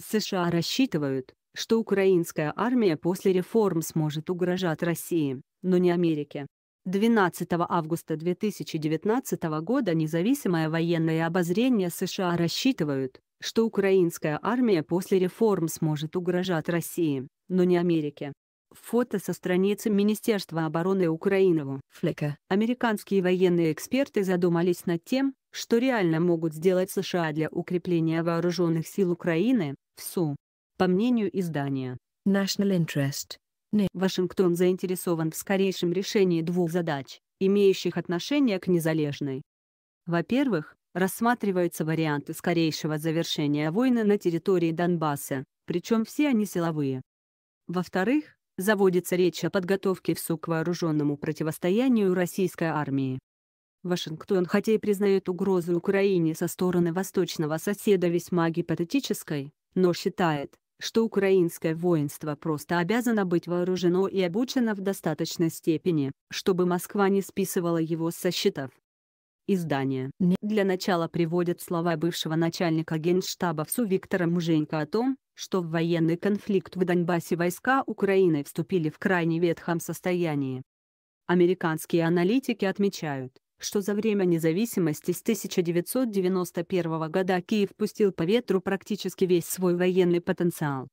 США рассчитывают, что украинская армия после реформ сможет угрожать России, но не Америке. 12 августа 2019 года независимое военное обозрение США рассчитывают, что украинская армия после реформ сможет угрожать России, но не Америке. Фото со страницы Министерства обороны Украины. Флека. Американские военные эксперты задумались над тем, что реально могут сделать США для укрепления вооруженных сил Украины, ВСУ. По мнению издания National Interest, Вашингтон заинтересован в скорейшем решении двух задач, имеющих отношение к незалежной. Во-первых, рассматриваются варианты скорейшего завершения войны на территории Донбасса, причем все они силовые. Во-вторых, заводится речь о подготовке ВСУ к вооруженному противостоянию российской армии. Вашингтон, хотя и признает угрозу Украине со стороны восточного соседа весьма гипотетической, но считает, что украинское воинство просто обязано быть вооружено и обучено в достаточной степени, чтобы Москва не списывала его со счетов. Издание для начала приводит слова бывшего начальника генштаба Су Виктора Муженька о том, что в военный конфликт в Донбассе войска Украины вступили в крайне ветхом состоянии. Американские аналитики отмечают, что за время независимости с 1991 года Киев пустил по ветру практически весь свой военный потенциал.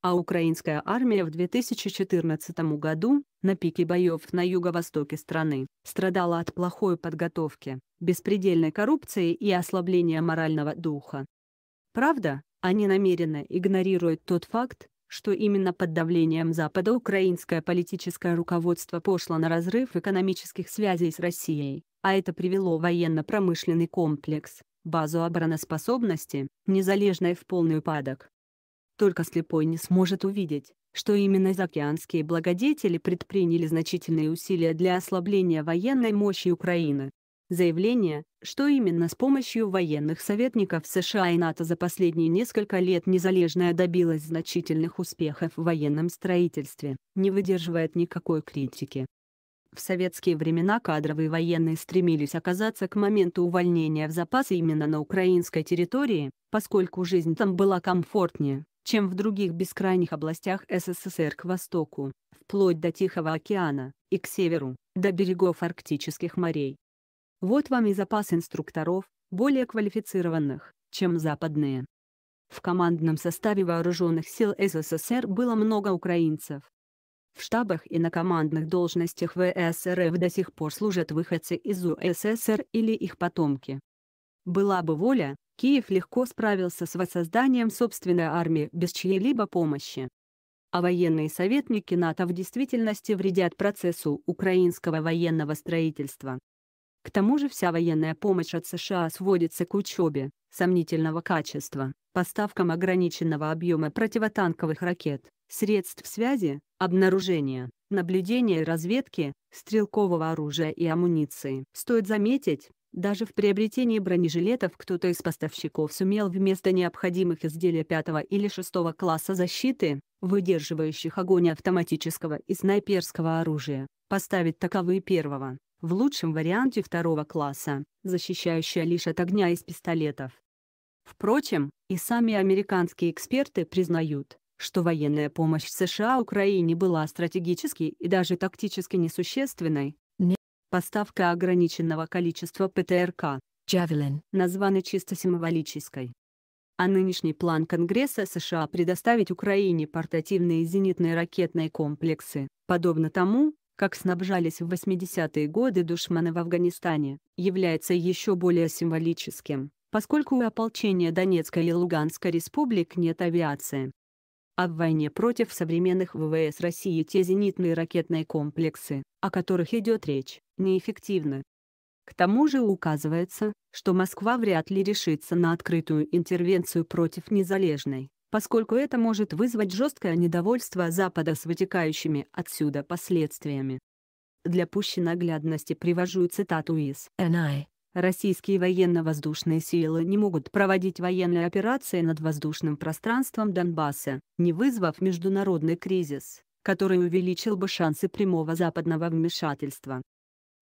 А украинская армия в 2014 году, на пике боев на юго-востоке страны, страдала от плохой подготовки, беспредельной коррупции и ослабления морального духа. Правда, они намеренно игнорируют тот факт, что именно под давлением Запада украинское политическое руководство пошло на разрыв экономических связей с Россией а это привело военно-промышленный комплекс, базу обороноспособности, незалежной в полный упадок. Только слепой не сможет увидеть, что именно заокеанские благодетели предприняли значительные усилия для ослабления военной мощи Украины. Заявление, что именно с помощью военных советников США и НАТО за последние несколько лет незалежная добилась значительных успехов в военном строительстве, не выдерживает никакой критики. В советские времена кадровые военные стремились оказаться к моменту увольнения в запас именно на украинской территории, поскольку жизнь там была комфортнее, чем в других бескрайних областях СССР к востоку, вплоть до Тихого океана, и к северу, до берегов арктических морей. Вот вам и запас инструкторов, более квалифицированных, чем западные. В командном составе Вооруженных сил СССР было много украинцев, в штабах и на командных должностях ВСРФ до сих пор служат выходцы из УССР или их потомки. Была бы воля, Киев легко справился с воссозданием собственной армии без чьей-либо помощи. А военные советники НАТО в действительности вредят процессу украинского военного строительства. К тому же вся военная помощь от США сводится к учебе, сомнительного качества, поставкам ограниченного объема противотанковых ракет, средств связи, обнаружения, наблюдения и разведки, стрелкового оружия и амуниции. Стоит заметить, даже в приобретении бронежилетов кто-то из поставщиков сумел вместо необходимых изделий пятого или шестого класса защиты, выдерживающих огонь автоматического и снайперского оружия, поставить таковые первого, в лучшем варианте второго класса, защищающие лишь от огня из пистолетов. Впрочем, и сами американские эксперты признают, что военная помощь США Украине была стратегически и даже тактически несущественной. Поставка ограниченного количества ПТРК Javelin названа чисто символической. А нынешний план Конгресса США предоставить Украине портативные зенитные ракетные комплексы, подобно тому, как снабжались в 80-е годы душманы в Афганистане, является еще более символическим, поскольку у ополчения Донецкой и Луганской республик нет авиации о войне против современных ВВС России те зенитные ракетные комплексы, о которых идет речь, неэффективны. К тому же указывается, что Москва вряд ли решится на открытую интервенцию против незалежной, поскольку это может вызвать жесткое недовольство Запада с вытекающими отсюда последствиями. Для пущей наглядности привожу цитату из НИ. А Российские военно-воздушные силы не могут проводить военные операции над воздушным пространством Донбасса, не вызвав международный кризис, который увеличил бы шансы прямого западного вмешательства.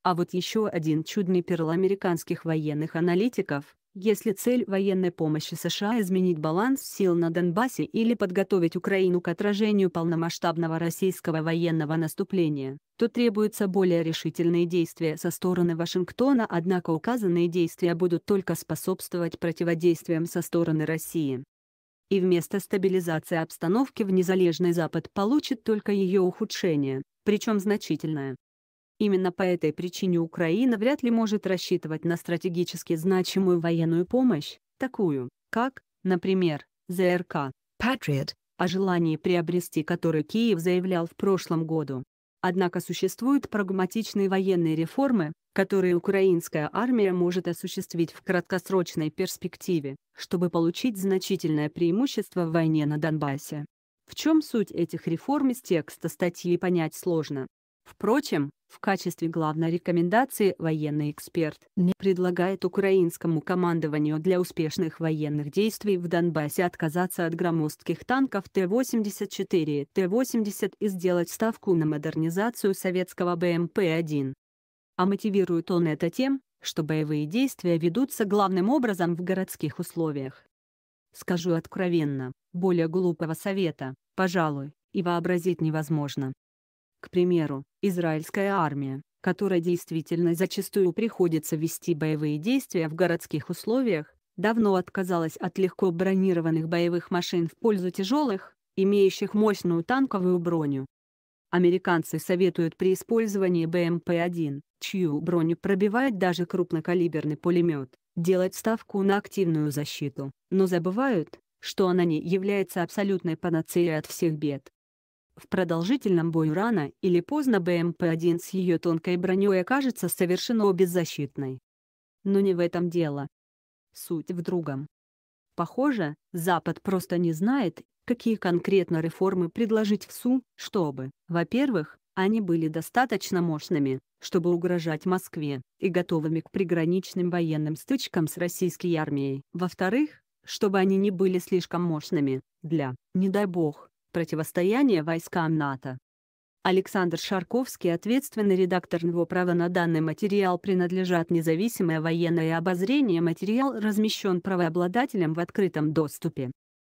А вот еще один чудный перл американских военных аналитиков. Если цель военной помощи США изменить баланс сил на Донбассе или подготовить Украину к отражению полномасштабного российского военного наступления, то требуются более решительные действия со стороны Вашингтона, однако указанные действия будут только способствовать противодействиям со стороны России. И вместо стабилизации обстановки в незалежный Запад получит только ее ухудшение, причем значительное. Именно по этой причине Украина вряд ли может рассчитывать на стратегически значимую военную помощь, такую, как, например, ЗРК «Patriot», о желании приобрести который Киев заявлял в прошлом году. Однако существуют прагматичные военные реформы, которые украинская армия может осуществить в краткосрочной перспективе, чтобы получить значительное преимущество в войне на Донбассе. В чем суть этих реформ из текста статьи понять сложно, Впрочем, в качестве главной рекомендации военный эксперт не предлагает украинскому командованию для успешных военных действий в Донбассе отказаться от громоздких танков Т-84 Т-80 и сделать ставку на модернизацию советского БМП-1. А мотивирует он это тем, что боевые действия ведутся главным образом в городских условиях. Скажу откровенно, более глупого совета, пожалуй, и вообразить невозможно. К примеру, израильская армия, которая действительно зачастую приходится вести боевые действия в городских условиях, давно отказалась от легко бронированных боевых машин в пользу тяжелых, имеющих мощную танковую броню. Американцы советуют при использовании БМП-1, чью броню пробивает даже крупнокалиберный пулемет, делать ставку на активную защиту, но забывают, что она не является абсолютной панацеей от всех бед. В продолжительном бою рано или поздно БМП-1 с ее тонкой броней окажется совершенно беззащитной. Но не в этом дело. Суть в другом. Похоже, Запад просто не знает, какие конкретно реформы предложить в СУ, чтобы, во-первых, они были достаточно мощными, чтобы угрожать Москве, и готовыми к приграничным военным стычкам с российской армией. Во-вторых, чтобы они не были слишком мощными, для, не дай бог, противостояния войскам НАТО. Александр Шарковский, ответственный редактор его права на данный материал принадлежат независимое военное обозрение. Материал размещен правообладателем в открытом доступе.